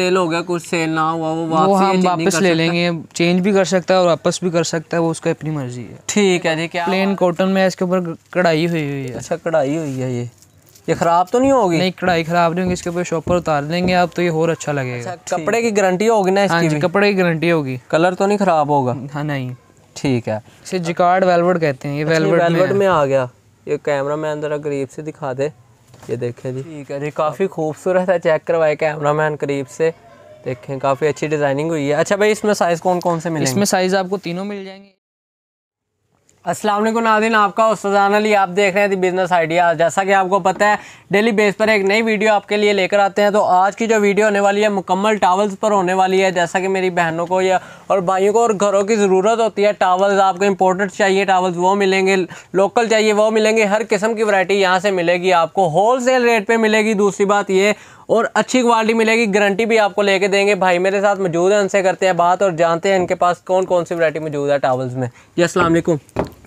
Cell हो गया कुछ सेल ना हुआ वो वापस वो हम वापस ले लेंगे चेंज भी कर सकता है और वापस भी कर सकता है वो उसका अपनी मर्जी है ठीक है जी क्या प्लेन कॉटन में इसके ऊपर कढ़ाई हुई हुई है अच्छा कढ़ाई हुई है ये ये ख़राब तो नहीं होगी नहीं कढ़ाई ख़राब नहीं होगी इसके ऊपर शॉपर उतार देंगे आप तो ये और अच्छा लगेगा अच्छा, कपड़े की गारंटी होगी ना इसकी हाँ कपड़े की गारंटी होगी कलर तो नहीं ख़राब होगा हाँ नहीं ठीक है इसे जिकार्ड वेलवर्ड कहते हैं ये वेलवर्ड अच्छा, में आ गया ये कैमरा मैन ज़रा गरीब से दिखा दे ये देखें जी ठीक है जी काफ़ी खूबसूरत है चेक करवाए कैमरा मैन करीब से देखें काफ़ी अच्छी डिज़ाइनिंग हुई है अच्छा भाई इसमें साइज़ कौन कौन से मिले इसमें साइज़ आपको तीनों मिल जाएंगे असलम नादिन आपका उस्तान अली आप देख रहे हैं दी बिज़नेस आइडिया जैसा कि आपको पता है डेली बेस पर एक नई वीडियो आपके लिए लेकर आते हैं तो आज की जो वीडियो होने वाली है मुकम्मल टावल्स पर होने वाली है जैसा कि मेरी बहनों को या और भाइयों को और घरों की ज़रूरत होती है टावल्स आपको इंपोर्टेड चाहिए टावल्स वो मिलेंगे लोकल चाहिए वो मिलेंगे हर किस्म की वैरायटी यहाँ से मिलेगी आपको होल सेल रेट पर मिलेगी दूसरी बात ये और अच्छी क्वालिटी मिलेगी गारंटी भी आपको लेके देंगे भाई मेरे साथ मौजूद है उनसे करते हैं बात और जानते हैं इनके पास कौन कौन सी वैरायटी मौजूद है टावल्स में जी असलम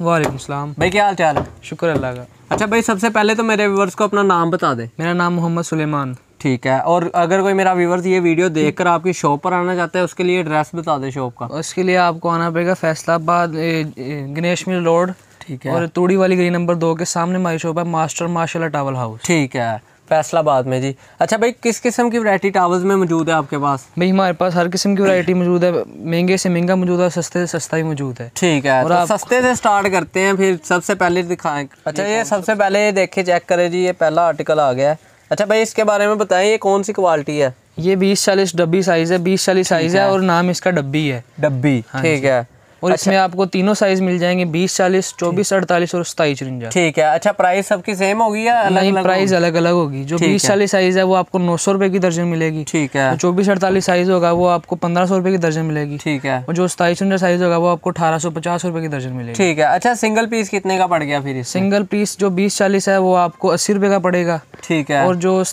वालेकुम सलाम भाई क्या हाल चाल है शुक्र अल्लाह का अच्छा भाई सबसे पहले तो मेरे व्यूवर्स को अपना नाम बता दे मेरा नाम मोहम्मद सुलेमान ठीक है और अगर कोई मेरा व्यूवर्स ये वीडियो देखकर आपकी शॉप पर आना चाहता है उसके लिए एड्रेस बता दे शॉप का उसके लिए आपको आना पड़ेगा फैसलाबाद गणेश मिल रोड ठीक है और तूड़ी वाली गली नंबर दो के सामने हमारी शॉप है मास्टर मार्शल टावल हाउस ठीक है फैसलाबाद में जी अच्छा भाई किस किस्म की वरायटी टावर्स में मौजूद है आपके पास भाई हमारे पास हर किस्म की वरायटी मौजूद है महंगे से महंगा मौजूद है सस्ते से सस्ता ही मौजूद है ठीक है और तो आप... सस्ते से स्टार्ट करते हैं फिर सबसे पहले दिखाएं अच्छा ये सबसे पहले ये देखे चेक करें जी ये पहला आर्टिकल आ गया है अच्छा भाई इसके बारे में बताएं ये कौन सी क्वालिटी है ये बीस चालीस डब्बी साइज है बीस चालीस साइज है और नाम इसका डब्बी है डब्बी हाँ ठीक है और अच्छा, इसमें आपको तीनों साइज मिल जाएंगे बीस चालीस चौबीस अड़तालीस और सताईस उनजा ठीक है अच्छा प्राइस सबकी सेम होगी या अलग नहीं, अलग प्राइस अलग अलग होगी जो बीस चालीस साइज है वो आपको नौ सौ रुपए की दर्जन मिलेगी ठीक है चौबीस अड़तालीस साइज होगा वो आपको पंद्रह सौ रुपए की दर्जन मिलेगी ठीक है और जो सताईस उनजा साइज होगा वो आपको अठारह सौ पचास रुपए की दर्जन मिलेगी ठीक है अच्छा सिंगल पीस कितने का पड़ गया फिर सिंगल पीस जो बीस चालीस है वो आपको अस्सी रुपए का पड़ेगा ठीक है और जो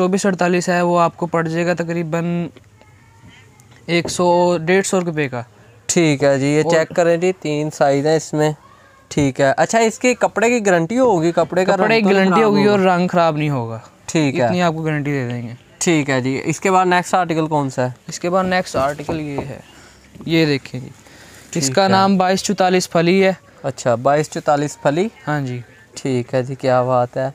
चौबीस अड़तालीस है वो आपको पड़ जाएगा तकरीबन एक सौ डेढ़ सौ रुपये का ठीक है जी ये चेक करें जी तीन साइज है इसमें ठीक है अच्छा इसके कपड़े की गारंटी होगी कपड़े का कपड़े की गारंटी तो होगी और रंग खराब नहीं होगा ठीक है इतनी आपको गारंटी दे देंगे ठीक है जी इसके बाद नेक्स्ट आर्टिकल कौन सा है इसके बाद नेक्स्ट आर्टिकल ये है ये देखिए जी इसका नाम बाईस चौतालीस फली है अच्छा बाईस चौतालीस फली हाँ जी ठीक है जी क्या बात है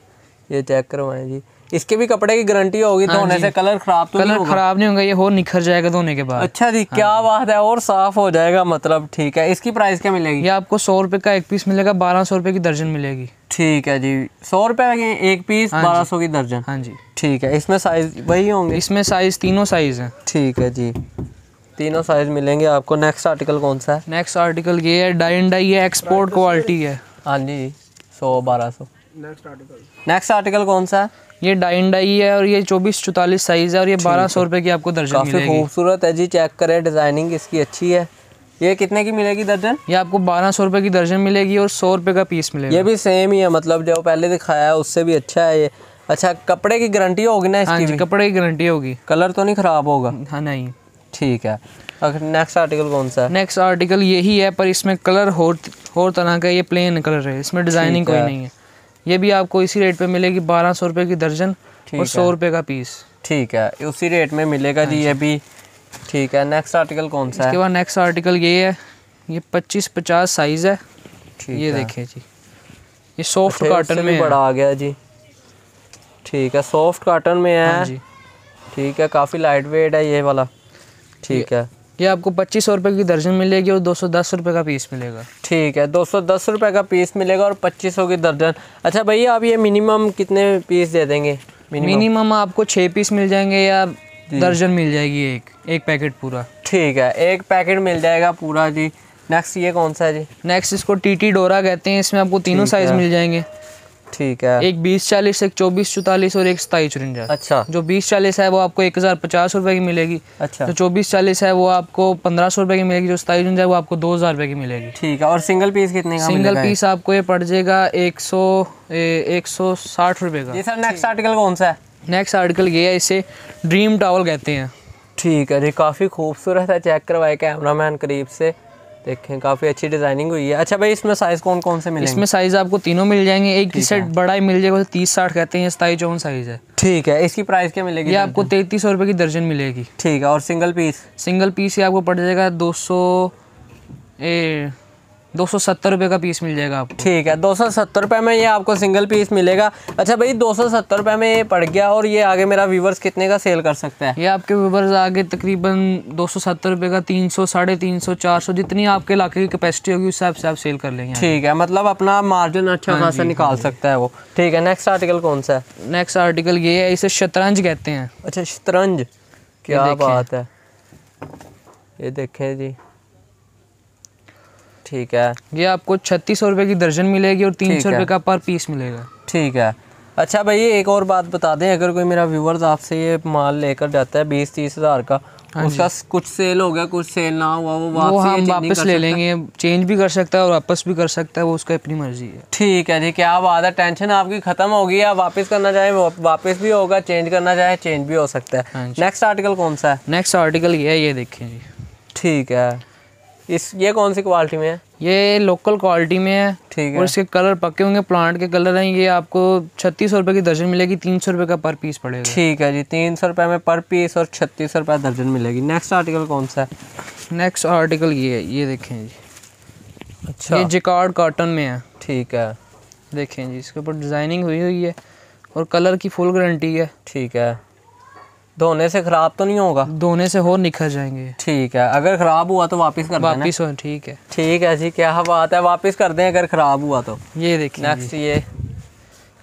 ये चेक करवाएं जी इसके भी कपड़े की गारंटी होगी तो हाँ होने से कलर खराब तो कलर खराब नहीं होगा ये और निखर जाएगा धोने के बाद अच्छा जी हाँ क्या बात है और साफ हो जाएगा मतलब ठीक है इसकी प्राइस क्या मिलेगी ये आपको सौ रुपए का एक पीस मिलेगा बारह सौ रुपए की दर्जन मिलेगी ठीक है जी सौ रुपए का एक पीस हाँ बारह सौ की दर्जन हाँ जी ठीक है इसमें साइज वही होंगे इसमें साइज तीनों साइज है ठीक है जी तीनों साइज मिलेंगे आपको नेक्स्ट आर्टिकल कौन सा है नेक्स्ट आर्टिकल ये है डाइन डाई है एक्सपोर्ट क्वालिटी है हाँ जी सौ बारह सौ नेक्स्ट आर्टिकल नेक्स्ट आर्टिकल कौन सा है ये डाइन डाई है और ये चौबीस चौतालीस साइज़ है और ये बारह सौ रुपये की आपको दर्जन काफ़ी खूबसूरत है जी चेक करें डिज़ाइनिंग इसकी अच्छी है ये कितने की मिलेगी दर्जन ये आपको बारह सौ रुपये की दर्जन मिलेगी और सौ रुपये का पीस मिलेगा ये भी सेम ही है मतलब जो पहले दिखाया है उससे भी अच्छा है ये अच्छा कपड़े की गारंटी होगी ना इसकी हाँ भी? कपड़े की गारंटी होगी कलर तो नहीं ख़राब होगा हाँ नहीं ठीक है नेक्स्ट आर्टिकल कौन सा है नेक्स्ट आर्टिकल यही है पर इसमें कलर और और तरह का ये प्लेन कलर है इसमें डिज़ाइनिंग कोई नहीं है ये भी आपको इसी रेट पे मिलेगी बारह सौ रुपये की दर्जन और सौ रुपये का पीस ठीक है उसी रेट में मिलेगा हाँ जी ये भी ठीक है नेक्स्ट आर्टिकल कौन सा इसके बाद नेक्स्ट आर्टिकल ये है ये पच्चीस पचास साइज़ है ये देखिए जी ये अच्छा, सॉफ्ट काटन में बड़ा आ गया जी ठीक है सॉफ्ट काटन में है हाँ ठीक है काफ़ी लाइट वेट है ये वाला ठीक है ये आपको पच्चीस सौ रुपये की दर्जन मिलेगी और दो सौ दस रुपये का पीस मिलेगा ठीक है दो सौ दस रुपये का पीस मिलेगा और पच्चीस सौ की दर्जन अच्छा भैया आप ये मिनिमम कितने पीस दे देंगे मिनिमम आपको छः पीस मिल जाएंगे या दर्जन मिल जाएगी एक एक पैकेट पूरा ठीक है एक पैकेट मिल जाएगा पूरा जी नेक्स्ट ये कौन सा है जी नेक्स्ट इसको टी टी डोरा कहते हैं इसमें आपको तीनों साइज़ मिल जाएंगे ठीक है एक बीस चालीस एक चौबीस चौतालीस और एक सताईस चुरंजा अच्छा जो बीस चालीस है वो आपको एक हजार पचास रुपए की मिलेगी अच्छा जो चौबीस चालीस है वो आपको पंद्रह सौ रुपए की मिलेगी जो सताईस चुरंजा है वो आपको दो हजार रुपए की मिलेगी ठीक है और सिंगल पीस कितने का सिंगल पीस आपको ये पड़ जाएगा एक सौ एक सौ साठ रुपए का सर नेक्स्ट आर्टिकल कौन सा है नेक्स्ट आर्टिकल ये है इसे ड्रीम टावल कहते हैं ठीक है जी काफ़ी खूबसूरत है चेक करवाए कैमरा मैन करीब से देखें काफ़ी अच्छी डिज़ाइनिंग हुई है अच्छा भाई इसमें साइज़ कौन कौन से मिलेंगे इसमें साइज़ आपको तीनों मिल जाएंगे एक ही सेट बड़ा ही मिल जाएगा तीस साठ कहते हैं सताई चौन साइज़ है ठीक है इसकी प्राइस क्या मिलेगी ये आपको तैतीस सौ रुपये की दर्जन मिलेगी ठीक है और सिंगल पीस सिंगल पीस ही आपको पड़ जाएगा दो सौ ए दो सौ सत्तर रुपये का पीस मिल जाएगा आपको ठीक है दो सौ सत्तर रुपये में ये आपको सिंगल पीस मिलेगा अच्छा भाई दो सौ सत्तर रुपये में ये पड़ गया और ये आगे मेरा व्यूवर्स कितने का सेल कर सकता है ये आपके व्यूवर्स आगे तकरीबन दो सौ सत्तर रुपये का तीन सौ साढ़े तीन सौ चार सौ जितनी आपके इलाके की कैपेसिटी होगी उस हिसाब से आप सेल कर लेंगे हाँ ठीक है मतलब अपना मार्जिन अच्छा हाँ खासा निकाल सकता है वो ठीक है नेक्स्ट आर्टिकल कौन सा है नेक्स्ट आर्टिकल ये है इसे शतरंज कहते हैं अच्छा शतरंज क्या बात है ये देखें जी ठीक है ये आपको छत्तीस सौ रुपये की दर्जन मिलेगी और तीन सौ रुपये का पर पीस मिलेगा ठीक है अच्छा भाई एक और बात बता दें अगर कोई मेरा व्यूवर्स आपसे ये माल लेकर जाता है बीस तीस हज़ार का हाँ उसका कुछ सेल हो गया कुछ सेल ना हुआ वो वापस वो हम वापस ले लेंगे चेंज भी कर सकता है और वापस भी कर सकता है वो उसका अपनी मर्जी है ठीक है जी क्या बात है टेंशन आपकी खत्म होगी आप वापस करना चाहे वापस भी होगा चेंज करना चाहे चेंज भी हो सकता है नेक्स्ट हाँ आर्टिकल कौन सा है नेक्स्ट आर्टिकल ये है ये देखें जी ठीक है इस ये कौन सी क्वालिटी में है ये लोकल क्वालिटी में है ठीक है और इसके कलर पक्के होंगे प्लांट के कलर हैं ये आपको छत्तीस सौ रुपये की दर्जन मिलेगी तीन सौ रुपये का पर पीस पड़ेगा ठीक है जी तीन सौ रुपये में पर पीस और छत्तीस सौ रुपये दर्जन मिलेगी नेक्स्ट आर्टिकल कौन सा है नेक्स्ट आर्टिकल ये है ये देखें जी अच्छा ये जिकार्ड कॉटन में है ठीक है देखें जी इसके ऊपर डिज़ाइनिंग हुई हुई है और कलर की फुल गारंटी है ठीक है धोने से ख़राब तो नहीं होगा धोने से और निखर जाएंगे ठीक है अगर ख़राब हुआ तो वापस कर वापिस ठीक है ठीक है जी क्या बात है वापस कर दें अगर ख़राब हुआ तो ये देखिए नेक्स्ट ये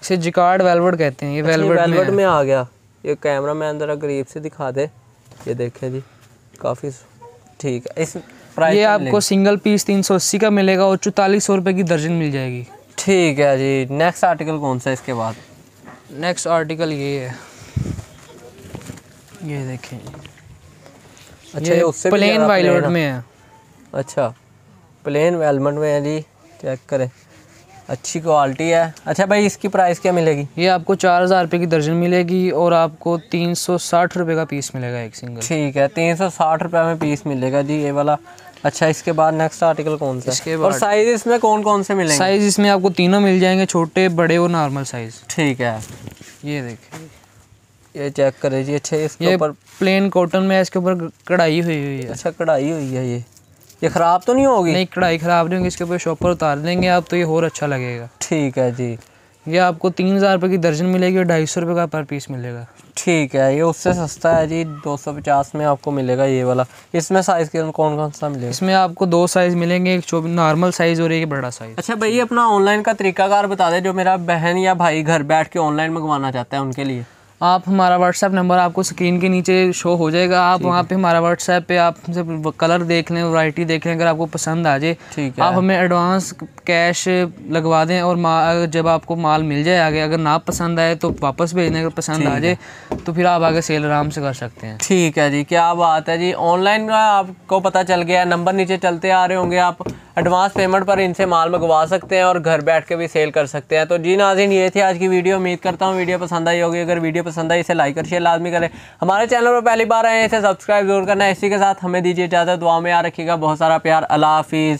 इसे जिकार्ड वेलवर्ड कहते हैं ये वेलवर्ड अच्छा, वेलवर्ड में आ गया ये कैमरा मैन ज़रा गरीब से दिखा दे ये देखें जी काफ़ी ठीक है इस प्राइस ये आपको सिंगल पीस तीन सौ अस्सी का मिलेगा और चौतालीस सौ रुपये की दर्जन मिल जाएगी ठीक है जी नेक्स्ट आर्टिकल कौन सा इसके बाद नेक्स्ट आर्टिकल ये है ये देखें अच्छा ये उससे प्लेन वायलोट में है अच्छा प्लेन वेलमेंट में है जी चेक करें अच्छी क्वालिटी है अच्छा भाई इसकी प्राइस क्या मिलेगी ये आपको चार हज़ार रुपये की दर्जन मिलेगी और आपको तीन सौ साठ रुपये का पीस मिलेगा एक सिंगल ठीक है तीन सौ साठ रुपये में पीस मिलेगा जी ये वाला अच्छा इसके बाद नेक्स्ट आर्टिकल कौन सा इसके और साइज इसमें कौन कौन से मिलेंगे साइज इसमें आपको तीनों मिल जाएंगे छोटे बड़े और नॉर्मल साइज ठीक है ये देखिए ये चेक करे जी अच्छा इसके ऊपर प्लेन कॉटन में इसके ऊपर कढ़ाई हुई हुई है अच्छा कढ़ाई हुई है ये ये ख़राब तो नहीं होगी नहीं कढ़ाई ख़राब नहीं होगी इसके ऊपर शॉपर उतार देंगे आप तो ये और अच्छा लगेगा ठीक है जी ये आपको तीन हज़ार रुपये की दर्जन मिलेगी और ढाई सौ रुपये का पर पीस मिलेगा ठीक है ये उससे सस्ता है जी दो सौ पचास में आपको मिलेगा ये वाला इसमें साइज़ के कौन कौन सा मिलेगा इसमें आपको दो साइज़ मिलेंगे एक नॉर्मल साइज़ और एक बड़ा साइज़ अच्छा भाई अपना ऑनलाइन का तरीकाकार बता दें जो मेरा बहन या भाई घर बैठ के ऑनलाइन मंगवाना चाहता है उनके लिए आप हमारा व्हाट्सएप नंबर आपको स्क्रीन के नीचे शो हो जाएगा आप वहाँ पे हमारा व्हाट्सएप पे आप हमसे कलर देख लें वाइटी देख लें अगर आपको पसंद आ जाए ठीक है आप हमें एडवांस कैश लगवा दें और जब आपको माल मिल जाए आगे अगर ना पसंद आए तो वापस भेज दें अगर पसंद आ जाए तो फिर आप आगे सेल आराम से कर सकते हैं ठीक है जी क्या बात है जी ऑनलाइन का आपको पता चल गया नंबर नीचे चलते आ रहे होंगे आप एडवांस पेमेंट पर इनसे माल मंगवा सकते हैं और घर बैठ के भी सेल कर सकते हैं तो जी नाजिन ये थी आज की वीडियो उम्मीद करता हूँ वीडियो पसंद आई होगी अगर वीडियो पसंद आई इसे लाइक और शेयर लाजमी करें हमारे चैनल पर पहली बार आए इसे सब्सक्राइब जरूर करना है इसी के साथ हमें दीजिए इजाज़त दुआ में याद रखिएगा बहुत सारा प्यार अला हाफिज़